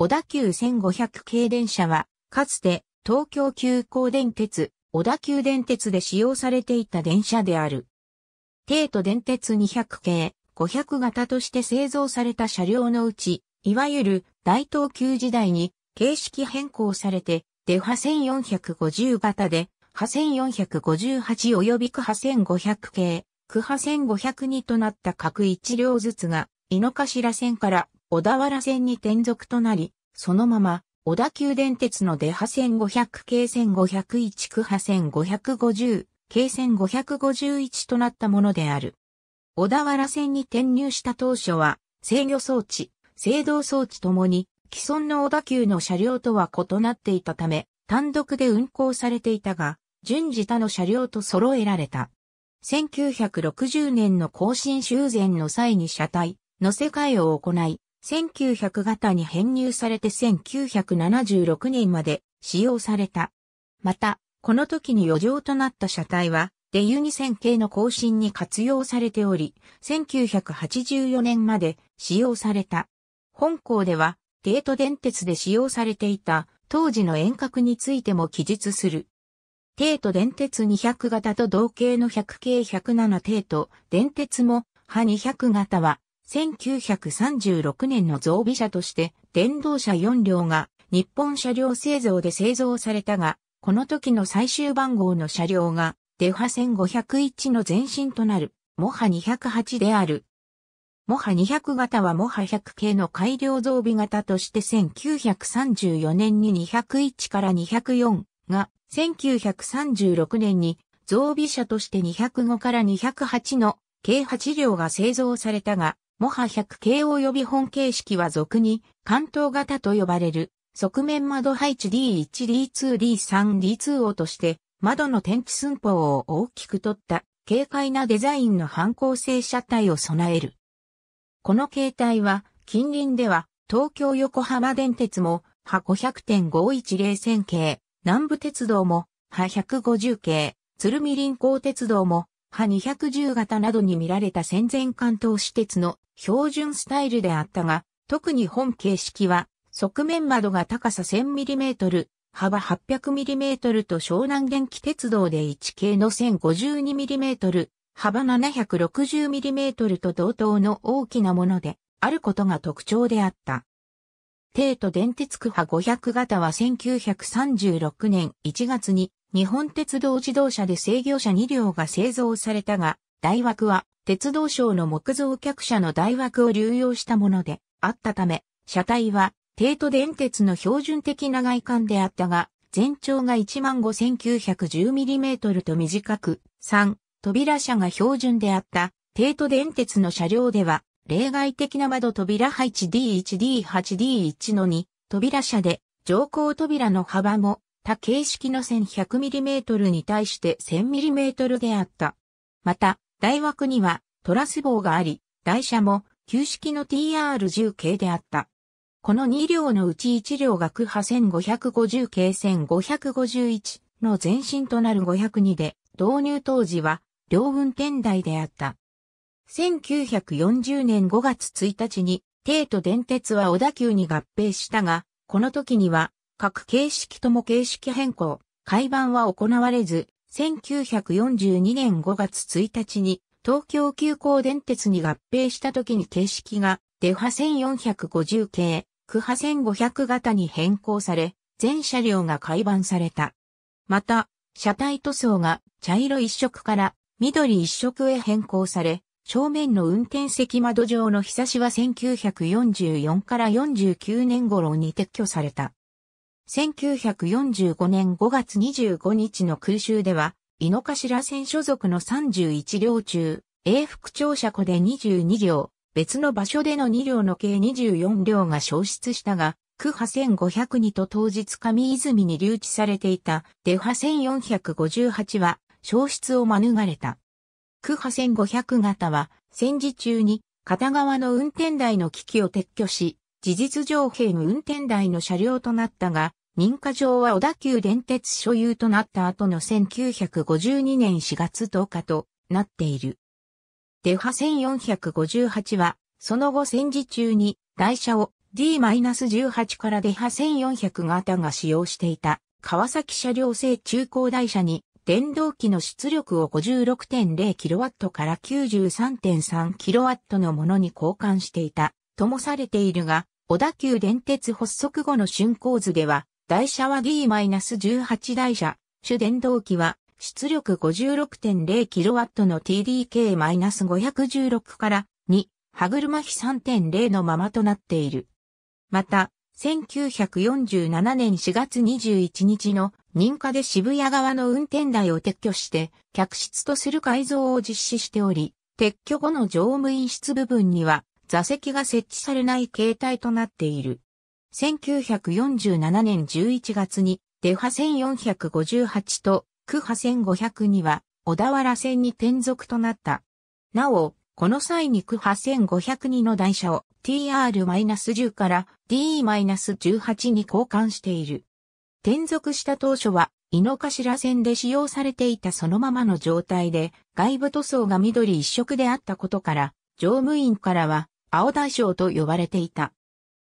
小田急1500系電車は、かつて東京急行電鉄、小田急電鉄で使用されていた電車である。帝都電鉄200系、500型として製造された車両のうち、いわゆる大東急時代に形式変更されて、デハ1450型で、派1458及び区派1500系、区派1502となった各一両ずつが、井の頭線から小田原線に転属となり、そのまま、小田急電鉄の出波線500系1501区波線550系線551となったものである。小田原線に転入した当初は、制御装置、制動装置ともに、既存の小田急の車両とは異なっていたため、単独で運行されていたが、順次他の車両と揃えられた。1960年の更新修繕の際に車体、の世界を行い、1900型に編入されて1976年まで使用された。また、この時に余剰となった車体は、デユニ線形の更新に活用されており、1984年まで使用された。本校では、帝都電鉄で使用されていた当時の遠隔についても記述する。帝都電鉄200型と同型の100系107帝都電鉄も、波200型は1936年の増備車として電動車4両が日本車両製造で製造されたが、この時の最終番号の車両がデハ1501の前身となるモハ208である。モハ200型はモハ100系の改良増備型として1934年に201から204が1936年に増備車として205から208の計8両が製造されたが、モハ 100K 及び本形式は俗に関東型と呼ばれる側面窓配置 D1、D2、D3、D2 をとして窓の天地寸法を大きく取った軽快なデザインの反抗性車体を備える。この形態は近隣では東京横浜電鉄もは500.510線系、南部鉄道もは150系、鶴見林港鉄道もは210型などに見られた戦前関東私鉄の標準スタイルであったが、特に本形式は、側面窓が高さ 1000mm、幅 800mm と湘南電気鉄道で1系の 1052mm、幅 760mm と同等の大きなもので、あることが特徴であった。帝都電鉄区派500型は1936年1月に日本鉄道自動車で制御車2両が製造されたが、大枠は、鉄道省の木造客車の大枠を流用したものであったため、車体は、帝都電鉄の標準的な外観であったが、全長が 15,910mm と短く、3、扉車が標準であった、帝都電鉄の車両では、例外的な窓扉配置 D1D8D1 の2、扉車で、乗降扉の幅も、他形式の 1100mm に対して 1000mm であった。また、大枠にはトラス棒があり、台車も旧式の TR10 系であった。この2両のうち1両が区派1550系1551の前身となる502で、導入当時は両運転台であった。1940年5月1日に、帝都電鉄は小田急に合併したが、この時には、各形式とも形式変更、改版は行われず、1942年5月1日に東京急行電鉄に合併した時に形式がデハ1450系、区ハ1500型に変更され、全車両が改版された。また、車体塗装が茶色一色から緑一色へ変更され、正面の運転席窓上の日差しは1944から49年頃に撤去された。1945年5月25日の空襲では、井の頭線所属の31両中、英副庁舎庫で22両、別の場所での2両の計24両が消失したが、区派1502と当日上泉に留置されていた出派1458は消失を免れた。区派1500型は戦時中に片側の運転台の機器を撤去し、事実上兵運転台の車両となったが、認可上は小田急電鉄所有となった後の1952年4月10日となっている。デハ1458は、その後戦時中に台車を D-18 からデハ1400型が使用していた川崎車両製中高台車に電動機の出力を 56.0kW から 93.3kW のものに交換していたともされているが、小田急電鉄発足後の竣工図では台車は D-18 台車。主電動機は出力 56.0kW の TDK-516 から2、歯車比3.0のままとなっている。また、1947年4月21日の認可で渋谷側の運転台を撤去して、客室とする改造を実施しており、撤去後の乗務員室部分には座席が設置されない形態となっている。1947年11月に、デハ1458と、クハ1502は、小田原線に転属となった。なお、この際にクハ1502の台車を TR-10 から D-18 に交換している。転属した当初は、井の頭線で使用されていたそのままの状態で、外部塗装が緑一色であったことから、乗務員からは、青大将と呼ばれていた。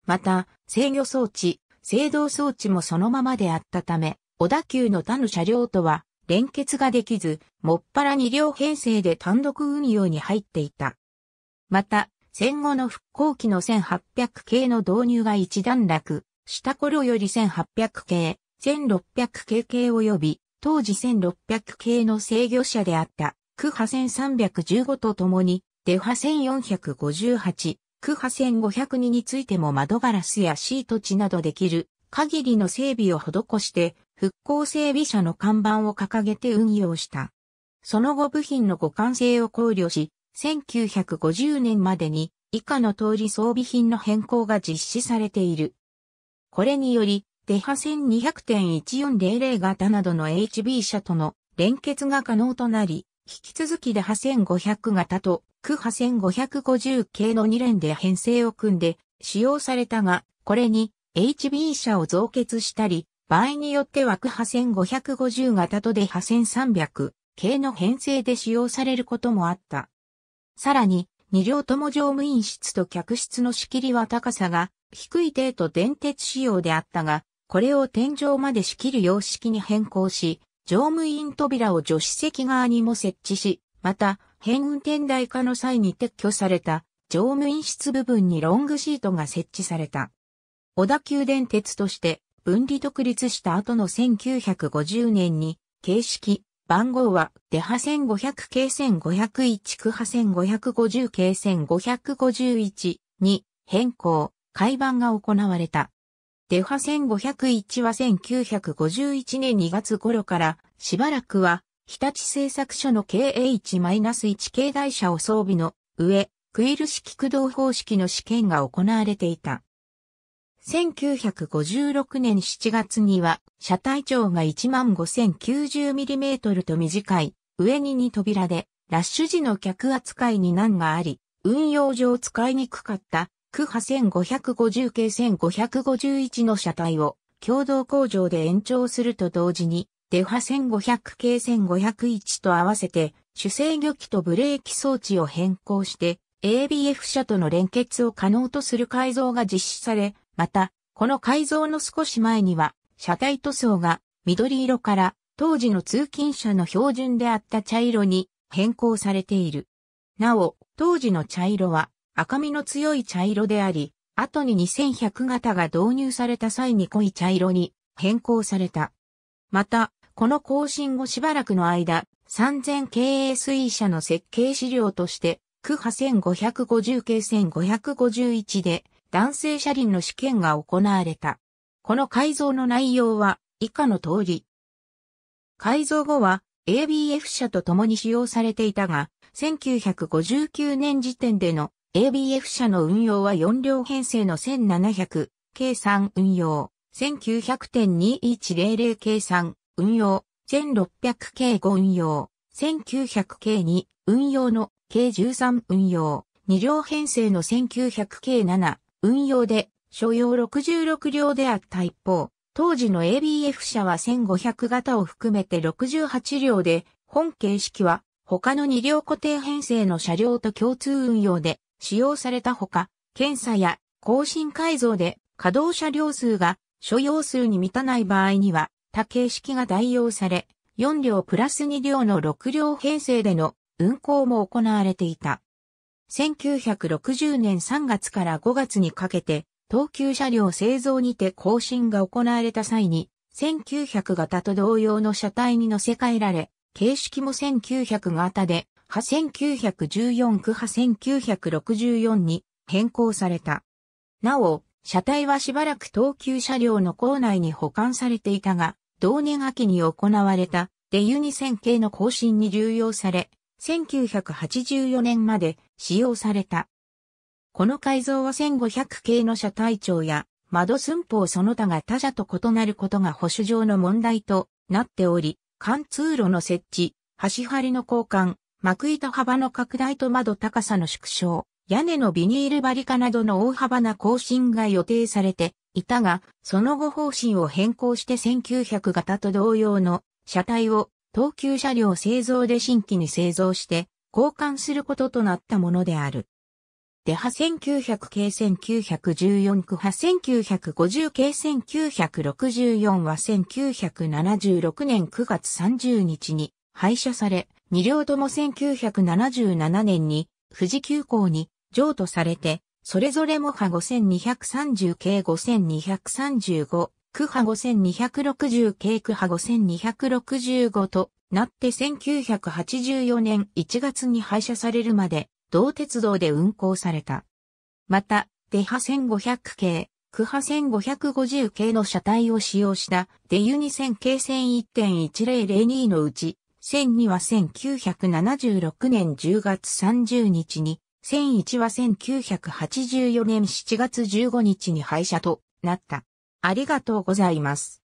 また、制御装置、制動装置もそのままであったため、小田急の他の車両とは連結ができず、もっぱら2両編成で単独運用に入っていた。また、戦後の復興期の1800系の導入が一段落した頃より1800系、1600系系及び、当時1600系の制御車であった、区派1315とともに、デファ1458、ク派1502についても窓ガラスやシート地などできる限りの整備を施して、復興整備車の看板を掲げて運用した。その後部品の互換性を考慮し、1950年までに以下の通り装備品の変更が実施されている。これにより、デハ1 200.1400型などの HB 車との連結が可能となり、引き続きデハ1500型とクハ1550系の2連で編成を組んで使用されたが、これに HB 車を増結したり、場合によってはクハ1550型とで派1300系の編成で使用されることもあった。さらに、2両とも乗務員室と客室の仕切りは高さが低い程度電鉄仕様であったが、これを天井まで仕切る様式に変更し、乗務員扉を助手席側にも設置し、また、変運転台化の際に撤去された乗務員室部分にロングシートが設置された。小田急電鉄として分離独立した後の1950年に形式、番号は出波1500系1501区派1550系1551に変更、改版が行われた。出波1501は1951年2月頃からしばらくは日立製作所の KH-1 k 台車を装備の上、クイル式駆動方式の試験が行われていた。1956年7月には、車体長が 15,090mm と短い、上に2扉で、ラッシュ時の客扱いに難があり、運用上使いにくかった、区ハ1550系1551の車体を、共同工場で延長すると同時に、デファ1500系1501と合わせて、主制御機とブレーキ装置を変更して、ABF 車との連結を可能とする改造が実施され、また、この改造の少し前には、車体塗装が緑色から当時の通勤車の標準であった茶色に変更されている。なお、当時の茶色は赤みの強い茶色であり、後に2100型が導入された際に濃い茶色に変更された。また、この更新後しばらくの間、3000経営水車の設計資料として、区派1550系1551で男性車輪の試験が行われた。この改造の内容は以下の通り。改造後は ABF 車と共に使用されていたが、1959年時点での ABF 車の運用は4両編成の1700、計3運用。1900.2100計算、運用、1600 k 5運用、1900 k 2、運用の k 13運用、2両編成の1900 k 7、運用で、所要66両であった一方、当時の ABF 車は1500型を含めて68両で、本形式は他の2両固定編成の車両と共通運用で使用されたほか、検査や更新改造で稼働車両数が所要数に満たない場合には、多形式が代用され、4両プラス2両の6両編成での運行も行われていた。1960年3月から5月にかけて、東急車両製造にて更新が行われた際に、1900型と同様の車体に乗せ替えられ、形式も1900型で、波1914区波1964に変更された。なお、車体はしばらく東急車両の構内に保管されていたが、同年秋に行われたデユニ線系の更新に流用され、1984年まで使用された。この改造は1500系の車体長や窓寸法その他が他社と異なることが保守上の問題となっており、貫通路の設置、端張りの交換、幕板幅の拡大と窓高さの縮小、屋根のビニール張りカなどの大幅な更新が予定されていたが、その後方針を変更して1900型と同様の車体を東急車両製造で新規に製造して交換することとなったものである。デハ1900系1914区派1950系1964は1976年9月30日に廃車され、2両とも1977年に富士急行に譲渡されて、それぞれモ波5230系5235、区波5260系区波5265となって1984年1月に廃車されるまで、同鉄道で運行された。また、デハ1500系、区波1550系の車体を使用したデユニ線系線1.1002のうち、1002は1976年10月30日に1001は1984年7月15日に廃車となった。ありがとうございます。